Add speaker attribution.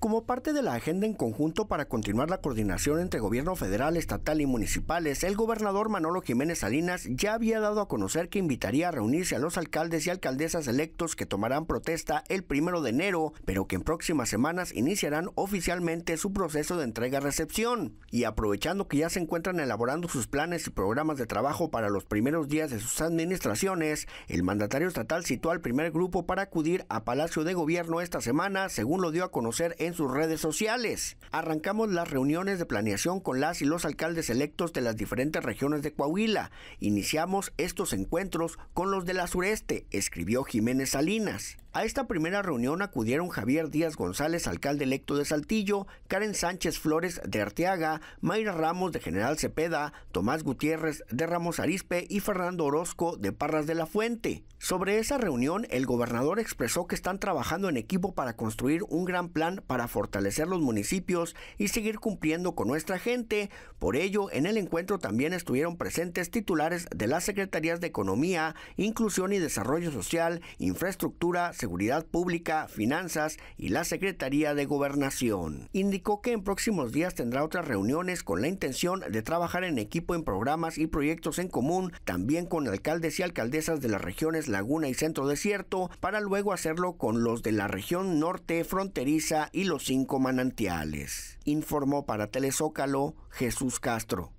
Speaker 1: Como parte de la agenda en conjunto para continuar la coordinación entre gobierno federal, estatal y municipales, el gobernador Manolo Jiménez Salinas ya había dado a conocer que invitaría a reunirse a los alcaldes y alcaldesas electos que tomarán protesta el primero de enero, pero que en próximas semanas iniciarán oficialmente su proceso de entrega-recepción. Y aprovechando que ya se encuentran elaborando sus planes y programas de trabajo para los primeros días de sus administraciones, el mandatario estatal citó al primer grupo para acudir a Palacio de Gobierno esta semana, según lo dio a conocer en sus redes sociales. Arrancamos las reuniones de planeación con las y los alcaldes electos de las diferentes regiones de Coahuila. Iniciamos estos encuentros con los de la sureste, escribió Jiménez Salinas. A esta primera reunión acudieron Javier Díaz González, alcalde electo de Saltillo, Karen Sánchez Flores de Arteaga, Mayra Ramos de General Cepeda, Tomás Gutiérrez de Ramos Arispe y Fernando Orozco de Parras de la Fuente. Sobre esa reunión, el gobernador expresó que están trabajando en equipo para construir un gran plan para fortalecer los municipios y seguir cumpliendo con nuestra gente. Por ello, en el encuentro también estuvieron presentes titulares de las Secretarías de Economía, Inclusión y Desarrollo Social, Infraestructura, Seguridad Pública, Finanzas y la Secretaría de Gobernación. Indicó que en próximos días tendrá otras reuniones con la intención de trabajar en equipo en programas y proyectos en común, también con alcaldes y alcaldesas de las regiones Laguna y Centro Desierto, para luego hacerlo con los de la región norte, fronteriza y los cinco manantiales. Informó para Telezócalo Jesús Castro.